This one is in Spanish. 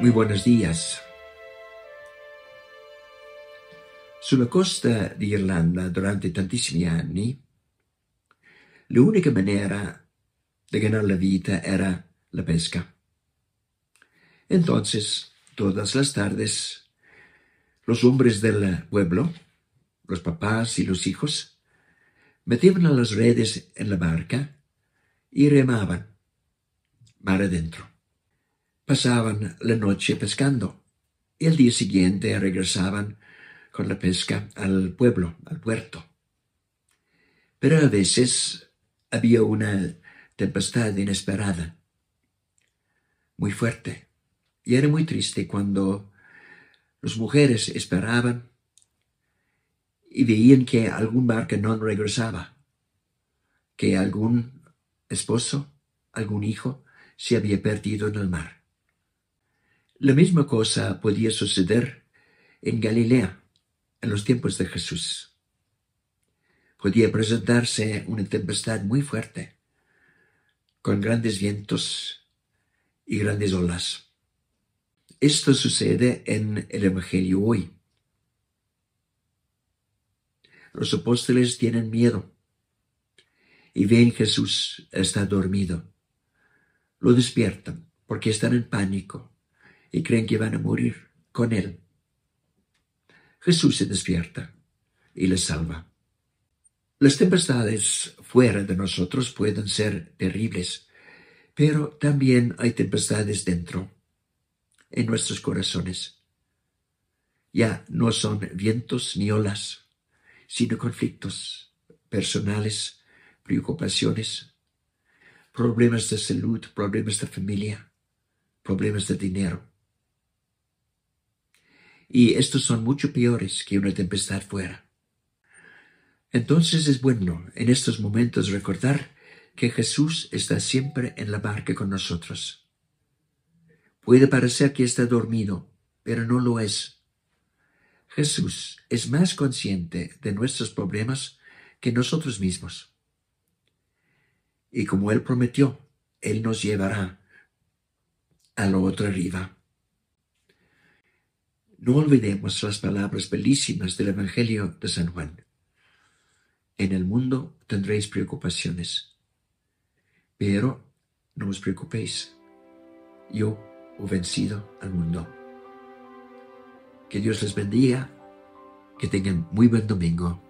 Muy buenos días. Sulla costa de Irlanda durante años, anni, única manera de ganar la vida era la pesca. Entonces, todas las tardes, los hombres del pueblo, los papás y los hijos, metían las redes en la barca y remaban para adentro pasaban la noche pescando y el día siguiente regresaban con la pesca al pueblo, al puerto. Pero a veces había una tempestad inesperada, muy fuerte, y era muy triste cuando las mujeres esperaban y veían que algún barco no regresaba, que algún esposo, algún hijo se había perdido en el mar. La misma cosa podía suceder en Galilea en los tiempos de Jesús. Podía presentarse una tempestad muy fuerte, con grandes vientos y grandes olas. Esto sucede en el Evangelio hoy. Los apóstoles tienen miedo y ven Jesús está dormido. Lo despiertan porque están en pánico y creen que van a morir con él. Jesús se despierta y les salva. Las tempestades fuera de nosotros pueden ser terribles, pero también hay tempestades dentro, en nuestros corazones. Ya no son vientos ni olas, sino conflictos personales, preocupaciones, problemas de salud, problemas de familia, problemas de dinero y estos son mucho peores que una tempestad fuera. Entonces es bueno en estos momentos recordar que Jesús está siempre en la barca con nosotros. Puede parecer que está dormido, pero no lo es. Jesús es más consciente de nuestros problemas que nosotros mismos. Y como Él prometió, Él nos llevará a la otra arriba. No olvidemos las palabras bellísimas del Evangelio de San Juan. En el mundo tendréis preocupaciones, pero no os preocupéis. Yo he vencido al mundo. Que Dios les bendiga, que tengan muy buen domingo.